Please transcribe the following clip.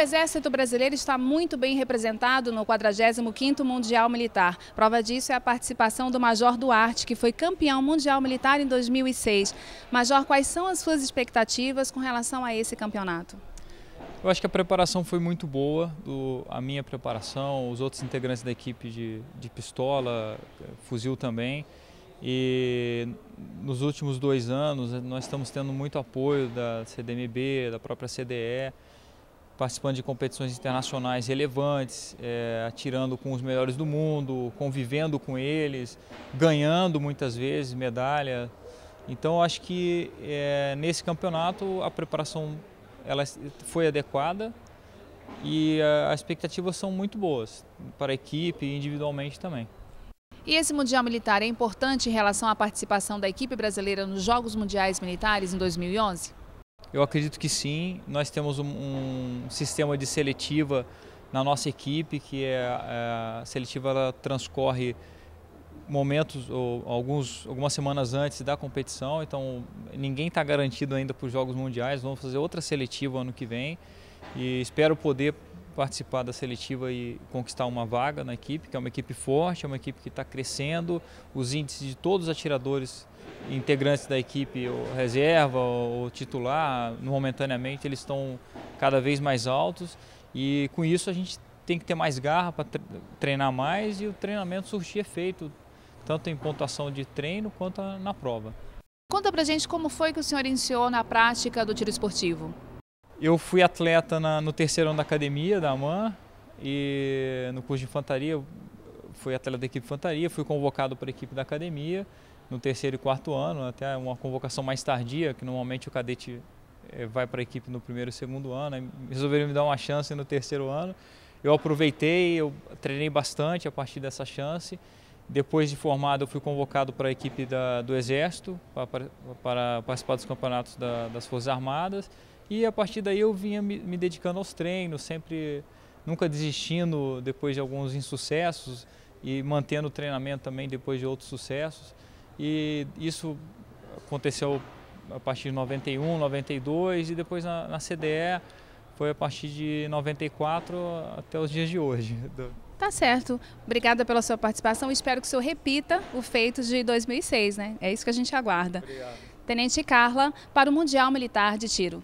Exército Brasileiro está muito bem representado no 45º Mundial Militar. Prova disso é a participação do Major Duarte, que foi campeão mundial militar em 2006. Major, quais são as suas expectativas com relação a esse campeonato? Eu acho que a preparação foi muito boa, do, a minha preparação, os outros integrantes da equipe de, de pistola, fuzil também. E nos últimos dois anos nós estamos tendo muito apoio da CDMB, da própria CDE, participando de competições internacionais relevantes, é, atirando com os melhores do mundo, convivendo com eles, ganhando muitas vezes medalha. Então acho que é, nesse campeonato a preparação ela foi adequada e as expectativas são muito boas para a equipe e individualmente também. E esse Mundial Militar é importante em relação à participação da equipe brasileira nos Jogos Mundiais Militares em 2011? Eu acredito que sim. Nós temos um, um sistema de seletiva na nossa equipe, que é, é a seletiva ela transcorre momentos ou alguns, algumas semanas antes da competição, então ninguém está garantido ainda para os Jogos Mundiais. Vamos fazer outra seletiva ano que vem e espero poder participar da seletiva e conquistar uma vaga na equipe, que é uma equipe forte, é uma equipe que está crescendo. Os índices de todos os atiradores integrantes da equipe, ou reserva ou titular, momentaneamente, eles estão cada vez mais altos. E com isso a gente tem que ter mais garra para treinar mais e o treinamento surtir efeito, tanto em pontuação de treino quanto na prova. Conta pra gente como foi que o senhor iniciou na prática do tiro esportivo. Eu fui atleta na, no terceirão da academia da AMAN e no curso de infantaria, fui atleta da equipe de infantaria, fui convocado para a equipe da academia no terceiro e quarto ano, até uma convocação mais tardia, que normalmente o cadete eh, vai para a equipe no primeiro e segundo ano, resolveram me dar uma chance no terceiro ano. Eu aproveitei, eu treinei bastante a partir dessa chance. Depois de formado, eu fui convocado para a equipe da, do Exército, para, para, para participar dos campeonatos da, das Forças Armadas. E a partir daí eu vinha me, me dedicando aos treinos, sempre nunca desistindo depois de alguns insucessos e mantendo o treinamento também depois de outros sucessos. E isso aconteceu a partir de 91, 92 e depois na, na CDE foi a partir de 94 até os dias de hoje. Tá certo. Obrigada pela sua participação. Espero que o senhor repita o feito de 2006, né? É isso que a gente aguarda. Obrigado. Tenente Carla, para o Mundial Militar de Tiro.